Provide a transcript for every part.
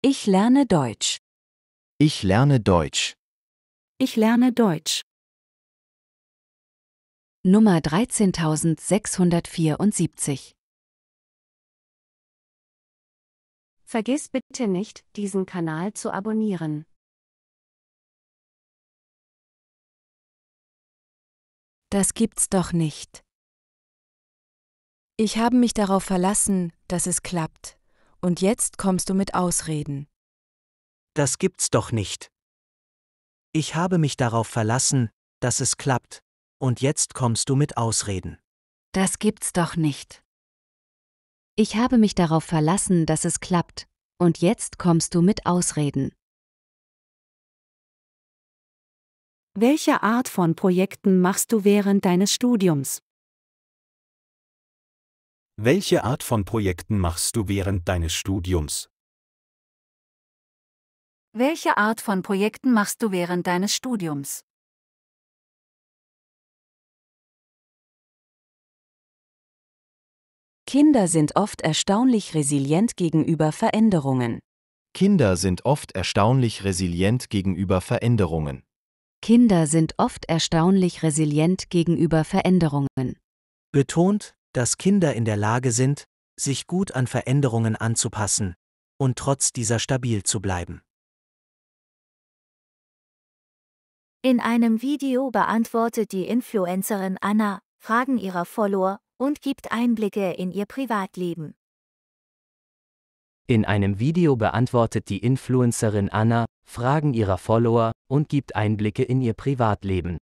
Ich lerne Deutsch. Ich lerne Deutsch. Ich lerne Deutsch. Nummer 13674 Vergiss bitte nicht, diesen Kanal zu abonnieren. Das gibt's doch nicht. Ich habe mich darauf verlassen, dass es klappt und jetzt kommst du mit Ausreden. Das gibt's doch nicht. Ich habe mich darauf verlassen, dass es klappt, und jetzt kommst du mit Ausreden. Das gibt's doch nicht. Ich habe mich darauf verlassen, dass es klappt, und jetzt kommst du mit Ausreden. Welche Art von Projekten machst du während deines Studiums? Welche Art von Projekten machst du während deines Studiums? Welche Art von Projekten machst du während deines Studiums? Kinder sind oft erstaunlich resilient gegenüber Veränderungen. Kinder sind oft erstaunlich resilient gegenüber Veränderungen. Kinder sind oft erstaunlich resilient gegenüber Veränderungen. Betont dass Kinder in der Lage sind, sich gut an Veränderungen anzupassen und trotz dieser stabil zu bleiben. In einem Video beantwortet die Influencerin Anna Fragen ihrer Follower und gibt Einblicke in ihr Privatleben. In einem Video beantwortet die Influencerin Anna Fragen ihrer Follower und gibt Einblicke in ihr Privatleben.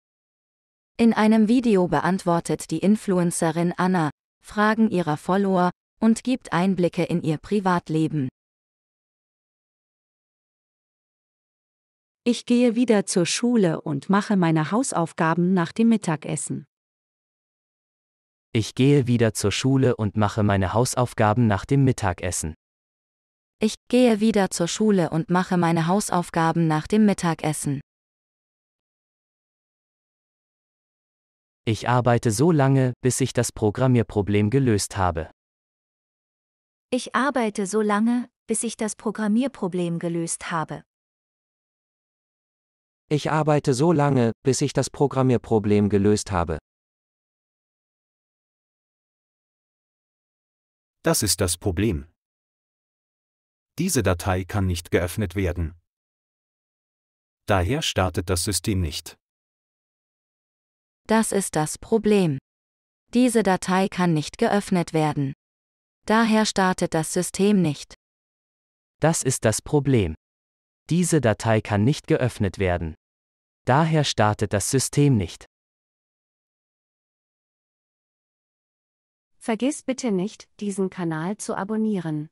In einem Video beantwortet die Influencerin Anna Fragen ihrer Follower und gibt Einblicke in ihr Privatleben. Ich gehe wieder zur Schule und mache meine Hausaufgaben nach dem Mittagessen. Ich gehe wieder zur Schule und mache meine Hausaufgaben nach dem Mittagessen. Ich gehe wieder zur Schule und mache meine Hausaufgaben nach dem Mittagessen. Ich arbeite so lange, bis ich das Programmierproblem gelöst habe. Ich arbeite so lange, bis ich das Programmierproblem gelöst habe. Ich arbeite so lange, bis ich das Programmierproblem gelöst habe. Das ist das Problem. Diese Datei kann nicht geöffnet werden. Daher startet das System nicht. Das ist das Problem. Diese Datei kann nicht geöffnet werden. Daher startet das System nicht. Das ist das Problem. Diese Datei kann nicht geöffnet werden. Daher startet das System nicht. Vergiss bitte nicht, diesen Kanal zu abonnieren.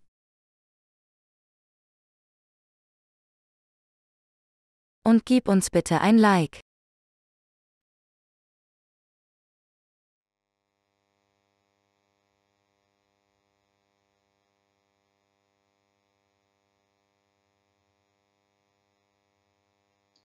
Und gib uns bitte ein Like.